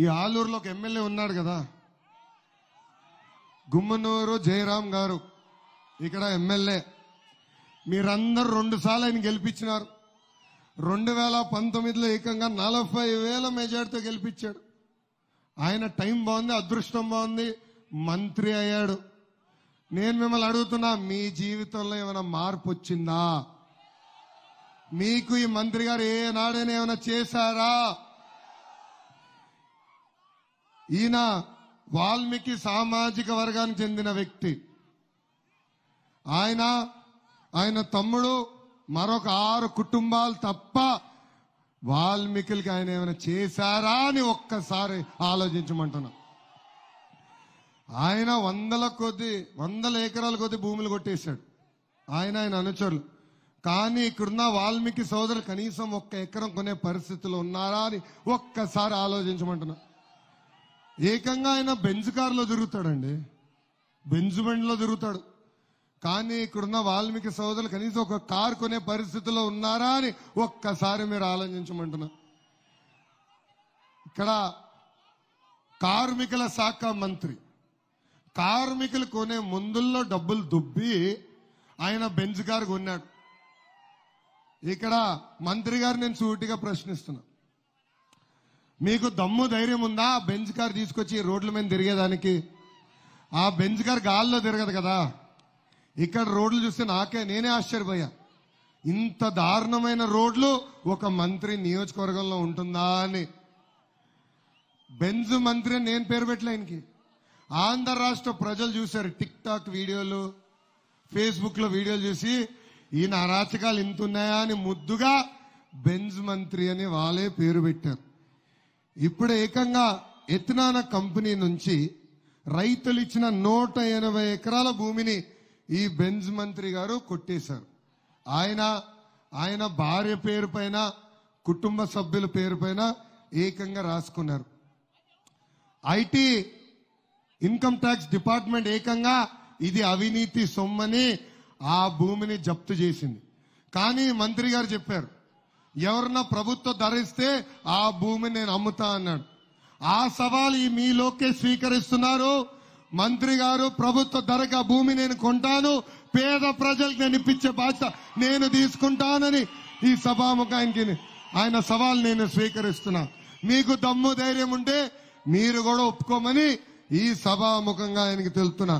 ఈ ఆలూరులో ఒక ఎమ్మెల్యే ఉన్నాడు కదా గుమ్మనూరు జయరాం గారు ఇక్కడ ఎమ్మెల్యే మీరందరూ రెండు సార్లు ఆయన గెలిపించినారు రెండు వేల పంతొమ్మిదిలో ఏకంగా నలభై వేల మెజార్టీతో గెలిపించాడు ఆయన టైం బాగుంది అదృష్టం బాగుంది మంత్రి అయ్యాడు నేను మిమ్మల్ని అడుగుతున్నా మీ జీవితంలో ఏమైనా మార్పు వచ్చిందా మీకు ఈ మంత్రి గారు ఏనాడైనా ఏమైనా చేశారా ఈయన వాల్మీకి సామాజిక వర్గానికి చెందిన వ్యక్తి ఆయన ఆయన తమ్ముడు మరొక ఆరు కుటుంబాలు తప్ప వాల్మీకులకి ఆయన ఏమైనా చేశారా అని ఒక్కసారి ఆలోచించమంటున్నా ఆయన వందల కొద్ది వందల ఎకరాల కొద్ది భూములు కొట్టేశాడు ఆయన ఆయన అనుచరులు కానీ ఇక్కడున్న వాల్మీకి సోదరులు కనీసం ఒక్క ఎకరం కొనే పరిస్థితులు ఉన్నారా అని ఒక్కసారి ఆలోచించమంటున్నా ఏకంగా ఆయన బెంజ్ లో తిరుగుతాడండి బెంజ్ బండిలో తిరుగుతాడు కానీ ఇక్కడున్న వాల్మీకి సోదరులు కనీసం ఒక కార్ కొనే పరిస్థితిలో ఉన్నారా అని ఒక్కసారి మీరు ఆలోచించమంటున్నా ఇక్కడ కార్మికుల శాఖ మంత్రి కార్మికులు కొనే ముందుల్లో డబ్బులు దుబ్బి ఆయన బెంజ్ కారు కొన్నాడు ఇక్కడ మంత్రి గారు నేను సూటిగా ప్రశ్నిస్తున్నా మీకు దమ్ము ధైర్యం ఉందా బెంజ్ కార్ తీసుకొచ్చి రోడ్ల మీద తిరిగేదానికి ఆ బెంజ్ కార్ గాల్లో తిరగదు కదా ఇక్కడ రోడ్లు చూస్తే నాకే నేనే ఆశ్చర్యపోయా ఇంత దారుణమైన రోడ్లు ఒక మంత్రి నియోజకవర్గంలో ఉంటుందా అని బెంజ్ మంత్రి అని నేను పేరు పెట్టలే ఆయనకి ఆంధ్ర రాష్ట్ర ప్రజలు చూశారు టిక్ టాక్ వీడియోలు ఫేస్బుక్లో వీడియోలు చూసి ఈయన అరాచకాలు ఇంతున్నాయా అని ముద్దుగా బెంజ్ మంత్రి అని వాళ్ళే పేరు పెట్టారు ఇప్పుడు ఏకంగా ఎత్నాన కంపెనీ నుంచి రైతులు ఇచ్చిన నూట ఎనభై ఎకరాల భూమిని ఈ బెంజ్ మంత్రి గారు కొట్టేశారు ఆయన ఆయన భార్య పేరు పైన కుటుంబ సభ్యుల పేరు పైన ఏకంగా రాసుకున్నారు ఐటీ ఇన్కమ్ ట్యాక్స్ డిపార్ట్మెంట్ ఏకంగా ఇది అవినీతి సొమ్మని ఆ భూమిని జప్తు చేసింది కానీ మంత్రి గారు చెప్పారు ఎవరన్నా ప్రభుత్వ ధరిస్తే ఆ భూమిని నేను అమ్ముతా అన్నాడు ఆ సవాల్ ఈ మీలోకే స్వీకరిస్తున్నారు మంత్రి గారు ప్రభుత్వ ధరకు ఆ భూమి నేను కొంటాను పేద ప్రజలకు నేను ఇప్పించే బాధ్యత నేను తీసుకుంటానని ఈ సభాముఖానికి ఆయన సవాల్ నేను స్వీకరిస్తున్నా మీకు దమ్ము ధైర్యం ఉంటే మీరు కూడా ఒప్పుకోమని ఈ సభాముఖంగా ఆయనకి తెలుతున్నా